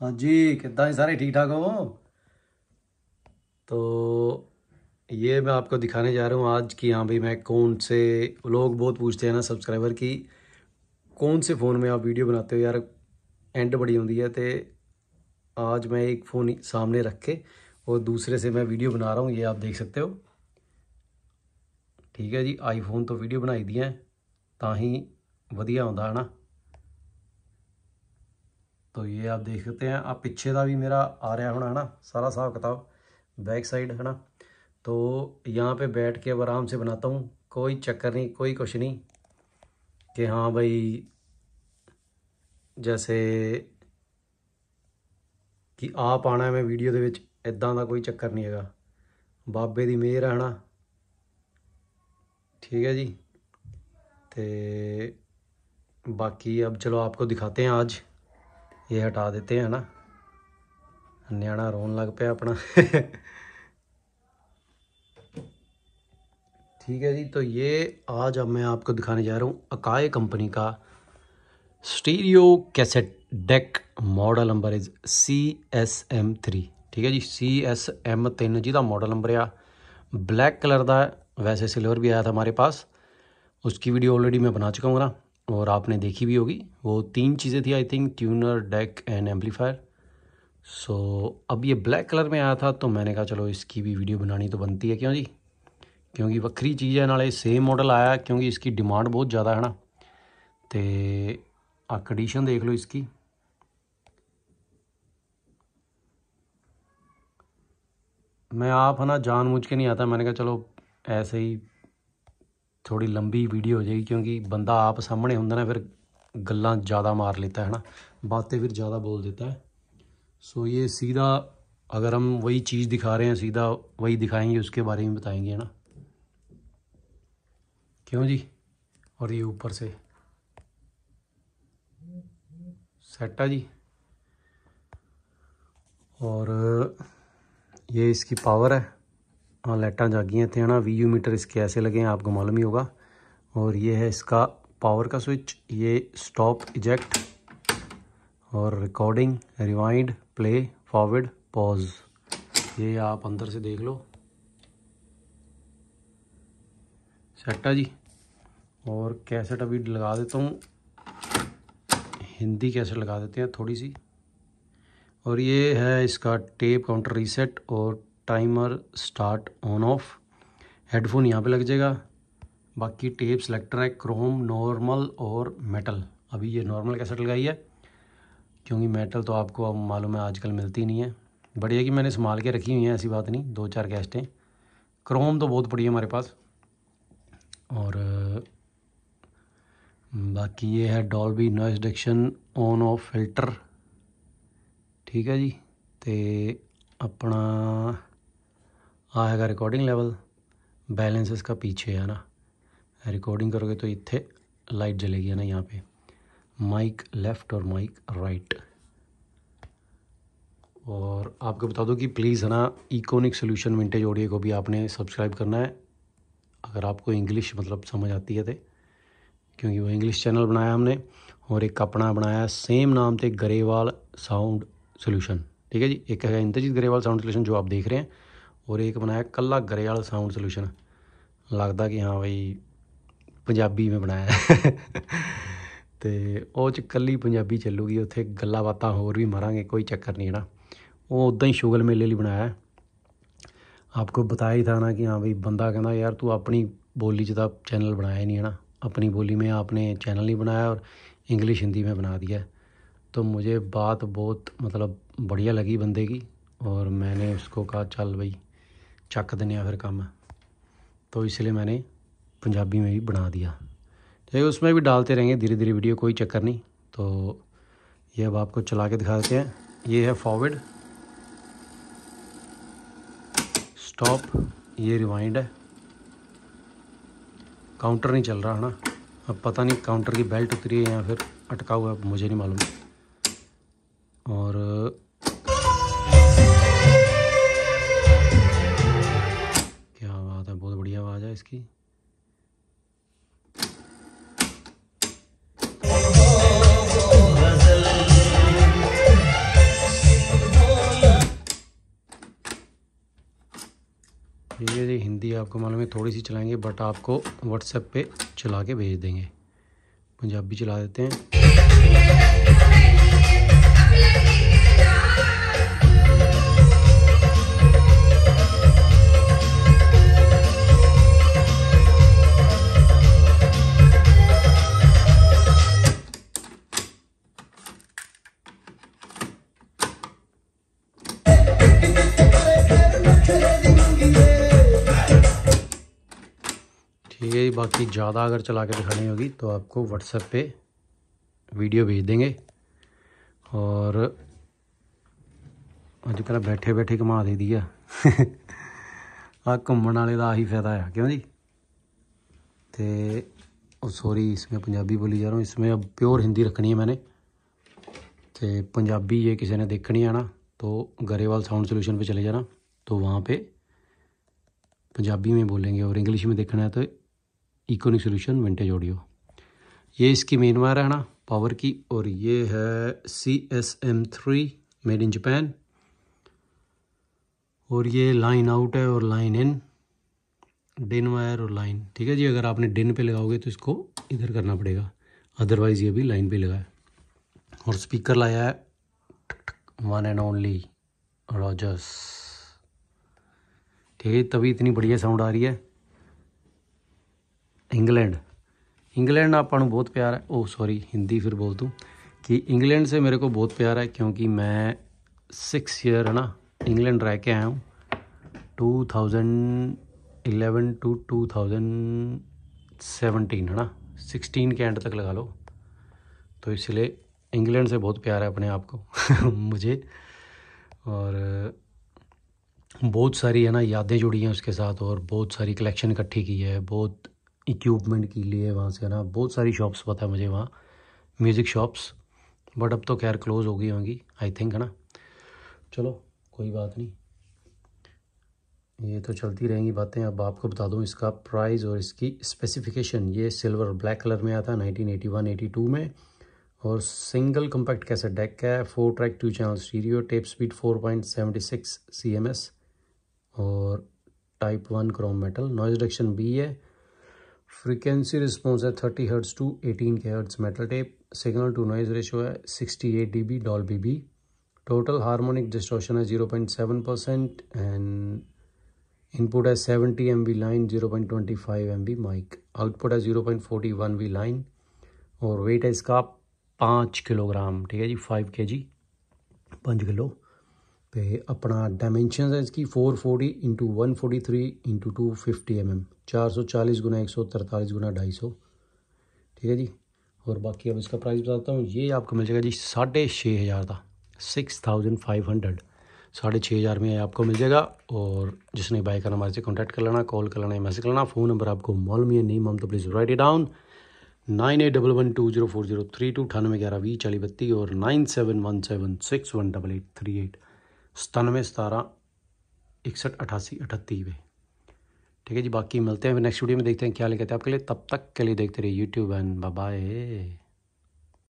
हाँ जी ਜੀ सारे ठीक ठाक हो तो ये मैं आपको दिखाने जा रहा हूँ आज कि हाँ भाई मैं कौन से लोग बहुत पूछते हैं ना सब्सक्राइबर कि कौन से फ़ोन में आप वीडियो बनाते हो यार एंड बड़ी होती है तो आज मैं एक फ़ोन सामने रख के और दूसरे से मैं वीडियो बना रहा हूँ ये आप देख सकते हो जी आईफोन तो वीडियो बनाई ਵੀਡੀਓ ਬਣਾਈ ਦੀਆਂ ही ਹੀ आता है ना तो ये आप देख सकते हैं आप पिछे का भी मेरा आ रहा होना है ना सारा हिसाब किताब बैक साइड है ना तो यहाँ पे बैठ के अब आराम से बनाता हूँ कोई चक्कर नहीं कोई कुछ नहीं कि हाँ भाई जैसे कि आप आना है मैं वीडियो के ਵਿੱਚ ਇਦਾਂ ਦਾ ਕੋਈ ਚੱਕਰ ਨਹੀਂ ਹੈਗਾ ਬਾਬੇ ਦੀ ਮਿਹਰ ਹੈ ਨਾ ठीक है जी तो बाकी अब चलो आपको दिखाते हैं आज ये हटा देते हैं ना न्याणा रोन लग पाया अपना ठीक है जी तो ये आज अब मैं आपको दिखाने जा रहा हूँ अकाए कंपनी का stereo cassette deck model number is C S M three ठीक है जी सी एस एम तीन जी का मॉडल नंबर ਆ ब्लैक कलर ਦਾ वैसे सिल्वर भी आया था हमारे पास उसकी वीडियो ऑलरेडी मैं बना चुका हूँ ना और आपने देखी भी होगी वो तीन चीज़ें थी I think tuner deck and amplifier so अब ये ब्लैक कलर में आया था तो मैंने कहा चलो इसकी भी वीडियो बनानी तो बनती है क्यों जी क्योंकि वक्री चीज़ है ना सेम मॉडल आया क्योंकि इसकी डिमांड बहुत ज़्यादा है ना तो आ कंडीशन देख लो इसकी मैं आप है ना जानबूझ के नहीं आता मैंने कहा चलो ऐसे ही थोड़ी लंबी वीडियो हो जाएगी क्योंकि बंदा आप सामने होंगे ना फिर गल् ज़्यादा मार लेता है ना बातें फिर ज़्यादा बोल देता है सो ये सीधा अगर हम वही चीज़ दिखा रहे हैं सीधा वही दिखाएंगे उसके बारे में बताएंगे है ना क्यों जी और ये ऊपर से है जी और ये इसकी पावर है और लाइटा जागियाँ थे ना वी यू मीटर इसके ऐसे लगे हैं आपको मालूम ही होगा और ये है इसका पावर का स्विच ये स्टॉप इजेक्ट और recording rewind play forward pause ये आप अंदर से देख लो है जी और कैसेट अभी लगा देता हूँ हिंदी कैसेट लगा देते हैं थोड़ी सी और ये है इसका टेप काउंटर रीसेट और timer start on off headphone यहाँ पे लग जाएगा बाकी टेप सेलेक्टर है क्रोम नॉर्मल और मेटल अभी ये नॉर्मल कैसेट लगाई है क्योंकि मेटल तो आपको अब मालूम है आजकल मिलती नहीं है बढ़िया कि मैंने संभाल के रखी हुई है ऐसी बात नहीं दो चार कैस्टें क्रोम तो बहुत बढ़िया हमारे पास और बाकी ये है Dolby noise reduction on off filter ठीक है जी तो अपना आएगा रिकॉर्डिंग लेवल बैलेंस इसका पीछे है ना रिकॉर्डिंग करोगे तो इतने लाइट जलेगी है ना यहाँ पे माइक लेफ़्ट और माइक राइट और आपको बता दो कि प्लीज़ है ना इकोनिक सोल्यूशन विंटेज ऑडियो को भी आपने सब्सक्राइब करना है अगर आपको इंग्लिश मतलब समझ आती है तो क्योंकि वो इंग्लिश चैनल बनाया हमने और एक अपना बनाया सेम नाम थे गरेवाल साउंड सोल्यूशन ठीक है जी एक है इंद्रजीत गरेवाल साउंड सोल्यूशन जो आप देख रहे हैं और एक बनाया कला ਗਰੇਵਾਲ साउंड ਸੋਲੂਸ਼ਨ लगता कि हाँ ਬਈ पंजाबी में बनाया तो उस ਚ ਕੱਲੀ ਪੰਜਾਬੀ ਚੱਲੂਗੀ बात होर भी ਹੋਰ कोई चक्कर नहीं है ना वो उदा ही ਹੀ मेले ਮੇਲੇ बनाया आपको बताया ही था ना कि हाँ भाई बंदा कहना यार तू अपनी बोली च चैनल बनाया नहीं है ना अपनी बोली में आपने चैनल नहीं बनाया और इंग्लिश हिंदी में बना दिया है तो मुझे बात बहुत मतलब बढ़िया लगी बंदे की और मैंने उसको कहा चल भाई चक देने फिर कम तो इसलिए मैंने पंजाबी में भी बना दिया तो उसमें भी डालते रहेंगे धीरे धीरे वीडियो कोई चक्कर नहीं तो ये अब आपको चला के दिखाते हैं ये है फॉरवर्ड स्टॉप ये रिवाइंड है काउंटर नहीं चल रहा है ना अब पता नहीं काउंटर की बेल्ट उतरी है या फिर अटका हुआ है मुझे नहीं मालूम और ये आपको मालूम है थोड़ी सी चलाएंगे बट आपको व्हाट्सएप पे चला के भेज देंगे पंजाबी चला देते हैं बाकी ज़्यादा अगर चला के दिखानी होगी तो आपको व्हाट्सएप पे वीडियो भेज देंगे और ਅੱਜ बैठे बैठे घुमा दे दिया ਆ घूमने वाले का ਦਾ ਆਹੀ ਫਾਇਦਾ ਆ ਕਿਉਂ ਜੀ ਤੇ ਉਹ ਸੌਰੀ ਇਸਮੇ ਪੰਜਾਬੀ ਬੋਲੀ ਜਾ ਰਹਾ ਹੂੰ ਇਸਮੇ ਅਬ ਪਿਓਰ ਹਿੰਦੀ ਰੱਖਣੀ ਹੈ ਮੈਨੇ पंजाबी ये किसी ने देखनी है ना तो गरेवाल साउंड सोल्यूशन पे चले जाना तो वहाँ पे पंजाबी में बोलेंगे और इंग्लिश में देखना है तो इकोनिक सोल्यूशन विंटेज ऑडियो ये इसकी मेन वायर है ना पावर की और ये है C S M three made in Japan और ये लाइन आउट है और लाइन इन डिन वायर और लाइन ठीक है जी अगर आपने डिन पे लगाओगे तो इसको इधर करना पड़ेगा अदरवाइज़ ये भी लाइन पे है और स्पीकर लाया है वन एंड ओनली रॉजर्स ठीक है तभी इतनी बढ़िया साउंड आ रही है इंग्लैंड इंग्लैंड आप बहुत प्यार है ओ सॉरी हिंदी फिर बोल दूँ कि इंग्लैंड से मेरे को बहुत प्यार है क्योंकि मैं सिक्स ईयर है ना इंग्लैंड रह के आया हूँ two thousand eleven to two thousand seventeen है ना सिक्सटीन के एंड तक लगा लो तो इसलिए इंग्लैंड से बहुत प्यार है अपने आप को मुझे और बहुत सारी है ना यादें जुड़ी हैं उसके साथ और बहुत सारी कलेक्शन इकट्ठी की है बहुत इक्विपमेंट के लिए वहाँ से है ना बहुत सारी शॉप्स पता है मुझे वहाँ म्यूज़िक शॉप्स बट अब तो खैर क्लोज़ हो गई होंगी आई थिंक है ना चलो कोई बात नहीं ये तो चलती रहेंगी बातें अब आपको बता दूँ इसका प्राइस और इसकी स्पेसिफिकेशन ये सिल्वर ब्लैक कलर में आया था 1981 82 में और सिंगल कम्पैक्ट कैसे डेक है four track two channel stereo tape speed 4.76 point और type one chrome metal noise reduction B है फ्रीक्वेंसी रिस्पॉन्स है thirty hertz to eighteen K hertz metal tape signal to noise ratio है sixty eight D B Dolby B total harmonic distortion है zero point seven percent and input है seventy M B line zero point twenty five M B mic output है zero point forty one B line और weight है इसका पाँच kilogram ठीक है जी five के जी पाँच किलो तो अपना डायमेंशन है इसकी 440 forty into one forty three into two fifty M M चार सौ चालीस गुना एक सौ तरतालीस गुना ढाई सौ ठीक है जी और बाकी अब इसका प्राइस बताता हूँ ये आपको मिल जाएगा जी साढ़े छः हज़ार का सिक्स थाउजेंड फाइव हंड्रेड साढ़े छः हज़ार में आपको मिल जाएगा और जिसने बाय करना हमारे से कॉन्टैक्ट कर लेना कॉल कर लेना मैसेज कर लेना फ़ोन नंबर आपको मालूम है नहीं मालूम तो please write it down nine eight double one two zero four zero three two अठानवे ग्यारह वी चाली बत्ती और nine seven one seven six one double eight three eight सतानवे सतारह इकसठ अठासी अठतीवे ठीक है जी बाकी मिलते हैं नेक्स्ट वीडियो में देखते हैं क्या लिखते हैं आपके लिए तब तक के लिए देखते रहिए यूट्यूब एंड बाय